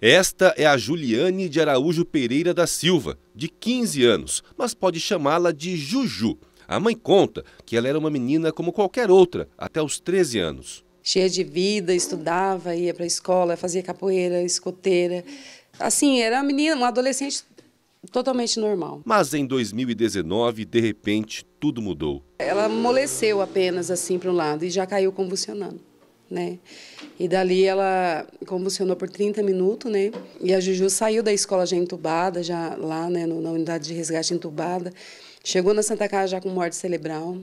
Esta é a Juliane de Araújo Pereira da Silva, de 15 anos, mas pode chamá-la de Juju. A mãe conta que ela era uma menina como qualquer outra, até os 13 anos. Cheia de vida, estudava, ia para a escola, fazia capoeira, escoteira. Assim, era uma menina, uma adolescente totalmente normal. Mas em 2019, de repente, tudo mudou. Ela amoleceu apenas assim para um lado e já caiu convulsionando né? E dali ela convulsionou por 30 minutos, né? E a Juju saiu da escola já entubada, já lá, né, no, na unidade de resgate entubada. Chegou na Santa Casa já com morte cerebral.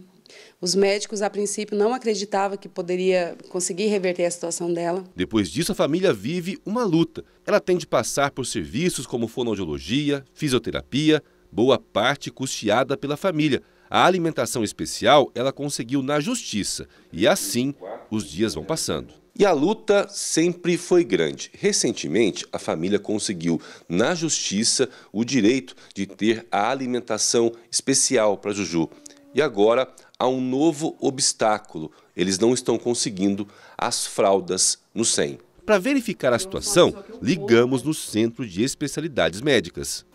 Os médicos, a princípio, não acreditavam que poderia conseguir reverter a situação dela. Depois disso, a família vive uma luta. Ela tem de passar por serviços como fonoaudiologia, fisioterapia, boa parte custeada pela família. A alimentação especial ela conseguiu na justiça e assim os dias vão passando. E a luta sempre foi grande. Recentemente, a família conseguiu, na justiça, o direito de ter a alimentação especial para Juju. E agora há um novo obstáculo. Eles não estão conseguindo as fraldas no SEM. Para verificar a situação, ligamos no Centro de Especialidades Médicas.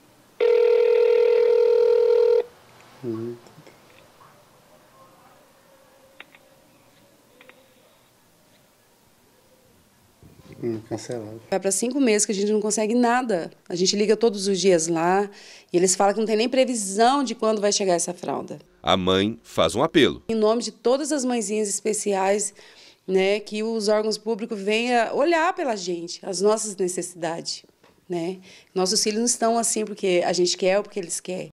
Uhum. Hum, cancelado. Vai para cinco meses que a gente não consegue nada. A gente liga todos os dias lá e eles falam que não tem nem previsão de quando vai chegar essa fralda. A mãe faz um apelo. Em nome de todas as mãezinhas especiais, né, que os órgãos públicos venham olhar pela gente, as nossas necessidades. Né? Nossos filhos não estão assim porque a gente quer ou porque eles querem.